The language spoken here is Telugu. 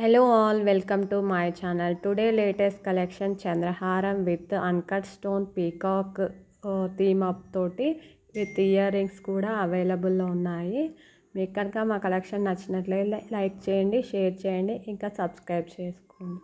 hello all welcome to my channel today latest collection చంద్రహారం with uncut stone peacock theme up తోటి విత్ ఇయర్ రింగ్స్ కూడా అవైలబుల్లో ఉన్నాయి మీకు కనుక మా కలెక్షన్ నచ్చినట్లయితే లైక్ చేయండి షేర్ చేయండి ఇంకా సబ్స్క్రైబ్ చేసుకోండి